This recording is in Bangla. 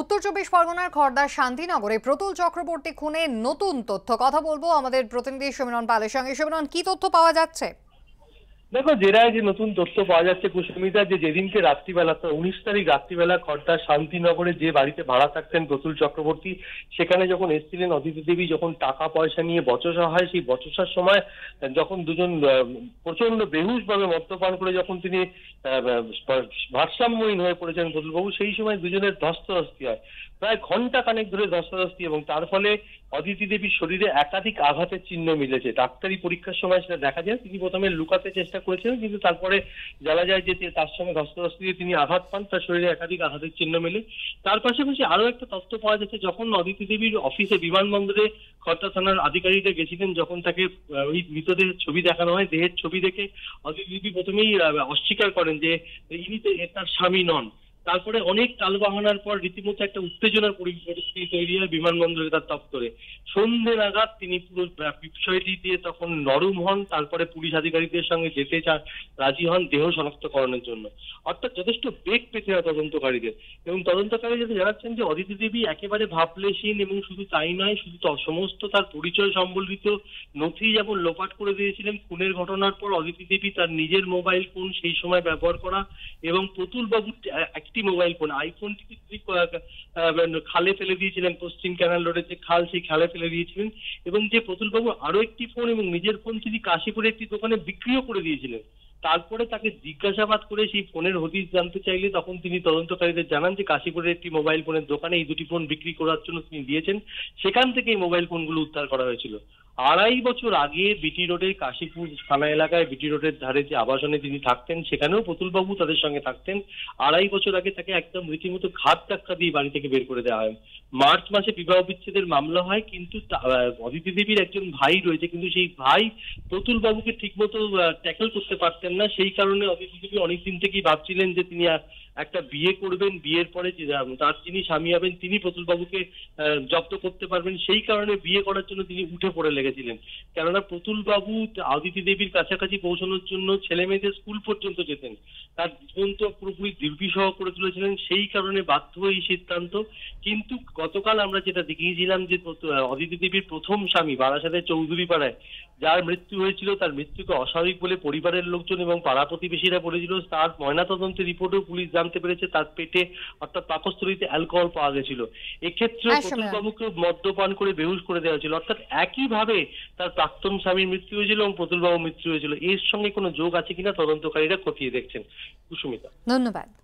উত্তর চব্বিশ পরগনার খর্দার শান্তিনগরে প্রতুল চক্রবর্তী খুনে নতুন তথ্য কথা বলবো আমাদের প্রতিনিধি সমীরণ পালের সঙ্গে সমীরণ কি তথ্য পাওয়া যাচ্ছে দেখো জেরায় যে নতুন তথ্য পাওয়া যাচ্ছে কুসুমিতা যে যেদিনকে রাত্রিবেলা উনিশ তারিখ রাত্রিবেলা খর্দার শান্তিনগরে যে বাড়িতে ভাড়া থাকতেন প্রতুল চক্রবর্তী সেখানে যখন এসেছিলেন অদিতি দেবী যখন টাকা পয়সা নিয়ে বচসা হয় সেই বচসার সময় যখন দুজন প্রচন্ড ভাবে মদ্যপান করে যখন তিনি ভারসাম্যহীন হয়ে পড়েছেন প্রতুলবাবু সেই সময় দুজনের ধস্তাধস্তি হয় প্রায় ঘন্টা কানেক ধরে ধস্তাধস্তি এবং তার ফলে অদিতি দেবীর শরীরে একাধিক আঘাতের চিহ্ন মিলেছে ডাক্তারি পরীক্ষার সময় সেটা দেখা যায় তিনি প্রথমে লুকাতে চেষ্টা করেছিলেন কিন্তু তারপরে জানা যায় যে তার সঙ্গে ধস্তাধস্তি দিয়ে তিনি আঘাত পান তার শরীরে একাধিক আঘাতের চিহ্ন মেলে তার পাশাপাশি আরো একটা তথ্য পাওয়া যাচ্ছে যখন অদিতি দেবীর অফিসে বিমানবন্দরে খর্তা থানার আধিকারিকরা গেছিলেন যখন তাকে ওই মৃতদেহের ছবি দেখানো হয় দেহের ছবি দেখে অদিতি দেবী প্রথমেই অস্বীকার করেন যে ইনি তার স্বামী নন তারপরে অনেক বাহানার পর রীতিমতো একটা উত্তেজনার পরিস্থিতি তৈরি হয় বিমানবন্দরে তার দপ্তরে সন্ধ্যে নাগাদ তিনি পুরো বিষয়টি দিয়ে তখন নরম হন তারপরে পুলিশ আধিকারিকদের সঙ্গে যেতে চান রাজি হন দেহ শনাক্তকরণের জন্য অর্থাৎ যথেষ্ট বেগ পেতে হয় তদন্তকারীদের এবং তদন্তকারী যেটা জানাচ্ছেন যে অদিতি দেবী একেবারে ভাবলেশীন এবং শুধু তাই নয় শুধু সমস্ত তার পরিচয় সম্বলিত নথি যেমন লোপাট করে দিয়েছিলেন খুনের ঘটনার পর অদিতি দেবী তার নিজের মোবাইল ফোন সেই সময় ব্যবহার করা এবং প্রতুল বাবু একটি মোবাইল ফোন আইফোনটিকে মানে তিনি খালে ফেলে দিয়েছিলেন পশ্চিম ক্যানাল রোডে যে খাল সেই খালে ফেলে দিয়েছিলেন এবং যে প্রতুলবাবু আরো একটি ফোন এবং নিজের ফোন তিনি কাশীপুরে একটি দোকানে বিক্রিও করে দিয়েছিলেন তারপরে তাকে জিজ্ঞাসাবাদ করে সেই ফোনের হদিস জানতে চাইলে তখন তিনি তদন্তকারীদের জানান যে কাশীপুরের একটি মোবাইল ফোনের দোকানে এই দুটি ফোন বিক্রি করার জন্য তিনি দিয়েছেন সেখান থেকে এই মোবাইল ফোনগুলো উদ্ধার করা হয়েছিল আড়াই বছর আগে বিটি রোডের কাশীপুর থানা এলাকায় বিটি রোডের ধারে যে আবাসনে তিনি থাকতেন সেখানেও পুতুলবাবু তাদের সঙ্গে থাকতেন আড়াই বছর আগে তাকে একদম রীতিমতো ঘাত টাক্কা দিয়ে বাড়ি থেকে বের করে দেওয়া হয় মার্চ মাসে বিবাহ বিচ্ছেদের মামলা হয় কিন্তু অদিতি দেবীর একজন ভাই রয়েছে কিন্তু সেই ভাই পুতুলবাবুকে ঠিকমতো ট্যাকেল করতে পারতেন না সেই কারণে অদিতি দেবী অনেকদিন থেকেই ভাবছিলেন যে তিনি একটা বিয়ে করবেন বিয়ের পরে তার যিনি স্বামী হবেন তিনি প্রতুলবাবুকে জব্দ করতে পারবেন সেই কারণে বিয়ে করার জন্য তিনি উঠে পড়ে লেগেছিলেন কেননা প্রতুলবাবু আদিতি দেবীর কাছাকাছি পৌঁছানোর জন্য ছেলে মেয়েদের স্কুল পর্যন্ত যেতেন তার জীবন তো পুরোপুরি দুর্বিষহ করে তুলেছিলেন সেই কারণে বাধ্য এই সিদ্ধান্ত কিন্তু গতকাল আমরা যেটা দেখিয়েছিলাম যে অদিতি দেবীর প্রথম স্বামী বারাসাতের চৌধুরী পাড়ায় যার মৃত্যু হয়েছিল তার মৃত্যুকে অস্বাভাবিক বলে পরিবারের লোকজন এবং পাড়া প্রতিবেশীরা বলেছিল তার ময়নাতদন্তের রিপোর্টেও পুলিশ জানতে পেরেছে তার পেটে অর্থাৎ পাকস্থলীতে অ্যালকোহল পাওয়া গেছিল এক্ষেত্রে হ্যাঁ, প্রতুলবাবুকে মদ্যপান করে বেহুশ করে দেওয়া হয়েছিল অর্থাৎ একইভাবে তার প্রাক্তন স্বামীর মৃত্যু হয়েছিল এবং প্রতুলবাবু মৃত্যু হয়েছিল এর সঙ্গে কোনো যোগ আছে কিনা তদন্তকারীরা খতিয়ে দেখছেন কুসুমিতা ধন্যবাদ